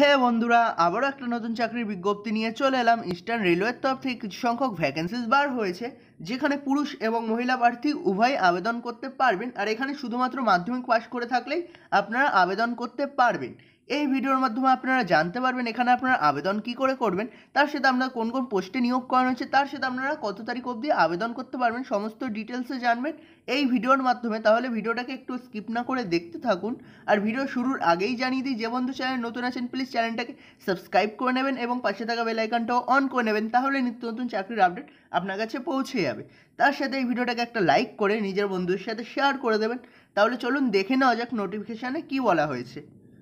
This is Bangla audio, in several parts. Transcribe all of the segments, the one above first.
হ্যাঁ বন্ধুরা আবারও একটা নতুন চাকরির বিজ্ঞপ্তি নিয়ে চলে এলাম ইস্টার্ন রেলওয়ের তরফ থেকে কিছু সংখ্যক ভ্যাকেন্সিস বার হয়েছে যেখানে পুরুষ এবং মহিলা প্রার্থী উভয় আবেদন করতে পারবেন আর এখানে শুধুমাত্র মাধ্যমিক পাশ করে থাকলেই আপনারা আবেদন করতে পারবেন এই ভিডিওর মাধ্যমে আপনারা জানতে পারবেন এখানে আপনারা আবেদন কি করে করবেন তার সাথে আপনারা কোন কোন পোস্টে নিয়োগ করানো হয়েছে তার সাথে আপনারা কত তারিখ অবধি আবেদন করতে পারবেন সমস্ত ডিটেলসে জানবেন এই ভিডিওর মাধ্যমে তাহলে ভিডিওটাকে একটু স্কিপ না করে দেখতে থাকুন আর ভিডিও শুরুর আগেই জানিয়ে দিই যে বন্ধু চ্যানেল নতুন আছেন প্লিজ চ্যানেলটাকে সাবস্ক্রাইব করে নেবেন এবং পাশে থাকা বেলাইকানটাও অন করে নেবেন তাহলে নিত্য নতুন চাকরির আপডেট আপনার কাছে পৌঁছে যাবে তার সাথে এই ভিডিওটাকে একটা লাইক করে নিজের বন্ধুদের সাথে শেয়ার করে দেবেন তাহলে চলুন দেখে নেওয়া যাক নোটিফিকেশানে কী বলা হয়েছে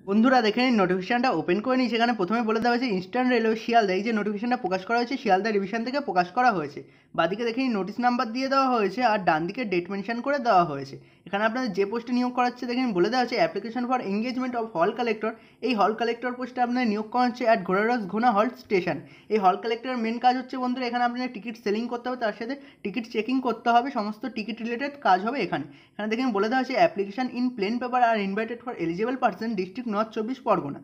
বন্ধুরা দেখে নিন নোটিফিকেশানটা ওপেন করে নিই সেখানে প্রথমে বলে দেওয়া হয়েছে ইস্টার্ন রেলওয়ে শিয়ালদা এই যে নোটিফিকেশানটা প্রকাশ করা হয়েছে শিয়ালদা রিভিশন থেকে প্রকাশ করা হয়েছে বাদিকে নিন নোটিশ নাম্বার দিয়ে দেওয়া হয়েছে আর ডান দিকে ডেট মেনশন করে দেওয়া হয়েছে এখানে আপনাদের যে পোস্টে নিয়োগ করাচ্ছে দেখেন বলে দেওয়া হচ্ছে application for engagement of hall collector এই হল কালেক্টর পোস্টে আপনাদের নিয়োগ করা হচ্ছে অ্যাট ঘোড়ারস ঘোনা হল স্টেশন এই হল কালেক্টরের মেন কাজ হচ্ছে বন্ধুরা এখানে আপনাদের টিকিট সেলিং করতে হবে তার সাথে টিকিট চেকিং করতে হবে সমস্ত টিকিট রিলেটেড কাজ হবে এখানে এখানে দেখেন বলে দেওয়া হয়েছে application in plain paper are invited for eligible person district north চব্বিশ পরগনা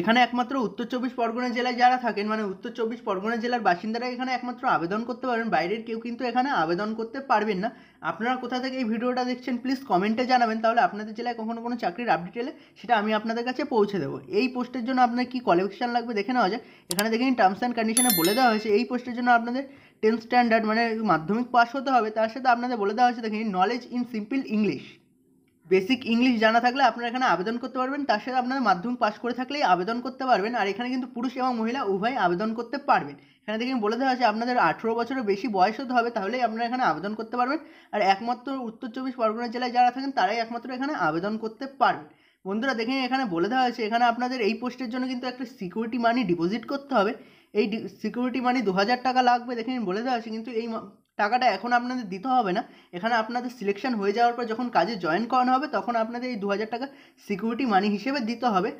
এখানে একমাত্র উত্তর চব্বিশ পরগনা জেলায় যারা থাকেন মানে উত্তর চব্বিশ পরগনা জেলার বাসিন্দারা এখানে একমাত্র আবেদন করতে পারবেন বাইরের কেউ কিন্তু এখানে আবেদন করতে পারবেন না আপনারা কোথা থেকে এই ভিডিওটা দেখছেন প্লিজ কমেন্টে জানাবেন তাহলে আপনাদের জেলায় কখনো কোনো চাকরির আপডেট এলে সেটা আমি আপনাদের কাছে পৌঁছে দেবো এই পোস্টের জন্য আপনার কী কোয়ালিফিকেশান লাগবে দেখে নেওয়া যায় এখানে দেখেন টার্মস অ্যান্ড কন্ডিশনে বলে দেওয়া হয়েছে এই পোস্টের জন্য আপনাদের টেন্থ স্ট্যান্ডার্ড মানে মাধ্যমিক পাস হতে হবে তার সাথে আপনাদের বলে দেওয়া হয়েছে দেখেন knowledge in simple English basic English জানা থাকলে আপনারা এখানে আবেদন করতে পারবেন তার সাথে আপনারা মাধ্যমিক পাশ করে থাকলেই আবেদন করতে পারবেন আর এখানে কিন্তু পুরুষ এবং মহিলা উভয় আবেদন করতে পারবেন এখানে দেখেন বলে দেওয়া আছে আপনাদের আঠেরো বছরের বেশি বয়স হতে হবে তাহলেই আপনারা এখানে আবেদন করতে পারবেন আর একমাত্র উত্তর চব্বিশ পরগনা জেলায় যারা থাকেন তারাই একমাত্র এখানে আবেদন করতে পারবেন বন্ধুরা দেখেন এখানে বলে দেওয়া হয়েছে এখানে আপনাদের এই পোস্টের জন্য কিন্তু একটা সিকিউরিটি মানি ডিপোজিট করতে হবে এই সিকিউরিটি মানি দু হাজার টাকা লাগবে দেখেন বলে দেওয়া হয়েছে কিন্তু এই টাকাটা এখন আপনাদের দিতে হবে না এখানে আপনাদের সিলেকশন হয়ে যাওয়ার পর যখন কাজে জয়েন করানো হবে তখন আপনাদের এই দু হাজার টাকা সিকিউরিটি মানি হিসেবে দিতে হবে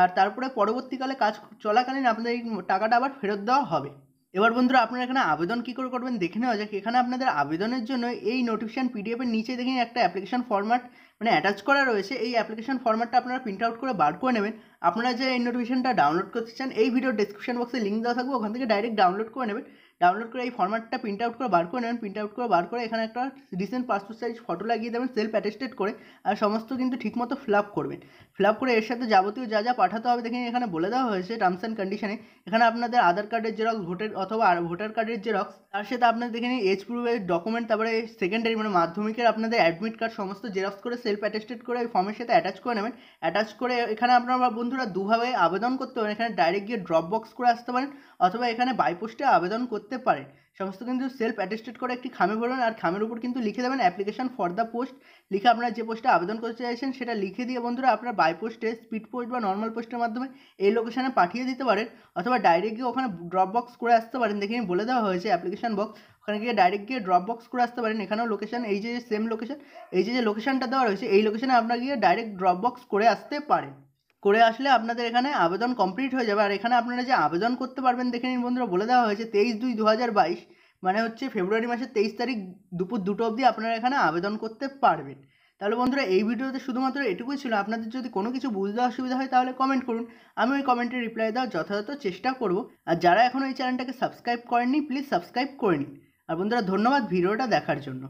আর তারপরে পরবর্তীকালে কাজ চলাকালীন আপনাদের এই টাকাটা আবার ফেরত দেওয়া হবে এবার বন্ধুরা আপনারা এখানে আবেদন কী করে করবেন দেখে নেওয়া যাক এখানে আপনাদের আবেদনের জন্য এই নোটিফিকেশান পিডিএফের নিচে দেখেন একটা অ্যাপ্লিকেশান ফর্ম্যাট মানে অ্যাটাচ করা রয়েছে এই অ্যাপ্লিকেশান ফরম্যাটটা আপনারা প্রিন্ট আউট করে বার করে নেবেন আপনারা যে এই নোটিফিকেশানটা ডাউনলোড করতে চান এই ভিডিও ডিসক্রিপশন বক্সে লিঙ্ক দেওয়া থাকবে ওখান থেকে ডাইরেক্ট ডাউনলোড করে নেবেন ডাউনলোড করে এই ফর্ম্যাটটা প্রিন্ট আউট করে বার করে নেবেন প্রিন্ট আউট করে বার করে এখানে একটা রিসেন্ট পাসপোর্ট সাইজ ফটো লাগিয়ে দেবেন সেলফ অ্যাটেস্টেড করে আর সমস্ত কিন্তু ঠিকমতো ফ্লাপ করবেন ফ্লাপ করে এর সাথে যাবতীয় যা যা পাঠাতে হবে দেখেন এখানে বলে দেওয়া হয়েছে টার্মস অ্যান্ড কন্ডিশনে এখানে আপনাদের আধার কার্ডের জেরক্স ভোটের অথবা ভোটার কার্ডের জেরক্স তার সাথে আপনাদের দেখে নিন এজ প্রুফের ডকুমেন্ট তারপরে সেকেন্ডারি মানে মাধ্যমিকের আপনাদের অ্যাডমিট কার্ড সমস্ত জেরক্স করে সেলফ অ্যাটেস্টেড করে ওই ফর্মের সাথে অ্যাটাচ করে নেবেন অ্যাটাচ করে এখানে আপনার বন্ধুরা দুভাবে আবেদন করতে পারেন এখানে ডাইরেক্ট গিয়ে ড্রপ বক্স করে আসতে পারেন অথবা এখানে বাইপোস্টে আবেদন করতে করতে পারেন সমস্ত কিন্তু সেলফ অ্যাটেস্টেড করে একটি খামে বলুন আর খামের উপর কিন্তু লিখে দেবেন অ্যাপ্লিকেশন ফর দ্য পোস্ট লিখে আপনারা যে পোস্টে আবেদন করতে চাইছেন সেটা লিখে দিয়ে বন্ধুরা আপনারা বাই পোস্টে স্পিড পোস্ট বা নর্মাল পোস্টের মাধ্যমে এই লোকেশানে পাঠিয়ে দিতে পারেন অথবা ডাইরেক্ট গিয়ে ওখানে ড্রপ বক্স করে আসতে পারেন দেখে বলে দেওয়া হয়েছে অ্যাপ্লিকেশন বক্স ওখানে গিয়ে ডাইরেক্ট গিয়ে ড্রপ বক্স করে আসতে পারেন এখানেও লোকেশান এই যে সেম লোকেশান এই যে লোকেশানটা দেওয়া রয়েছে এই লোকেশানে আপনারা গিয়ে ডাইরেক্ট ড্রপ বক্স করে আসতে পারেন করে আসলে আপনাদের এখানে আবেদন কমপ্লিট হয়ে যাবে আর এখানে আপনারা যে আবেদন করতে পারবেন দেখে নিন বন্ধুরা বলে দেওয়া হয়েছে তেইশ দুই দু মানে হচ্ছে ফেব্রুয়ারি মাসের তেইশ তারিখ দুপুর দুটো অবধি আপনারা এখানে আবেদন করতে পারবেন তাহলে বন্ধুরা এই ভিডিওতে শুধুমাত্র এটুকুই ছিল আপনাদের যদি কোনো কিছু বুঝতে অসুবিধা হয় তাহলে কমেন্ট করুন আমি ওই কমেন্টে রিপ্লাই দেওয়ার যথাযথ চেষ্টা করব আর যারা এখন ওই চ্যানেলটাকে সাবস্ক্রাইব করেননি প্লিজ সাবস্ক্রাইব করে নিন আর বন্ধুরা ধন্যবাদ ভিডিওটা দেখার জন্য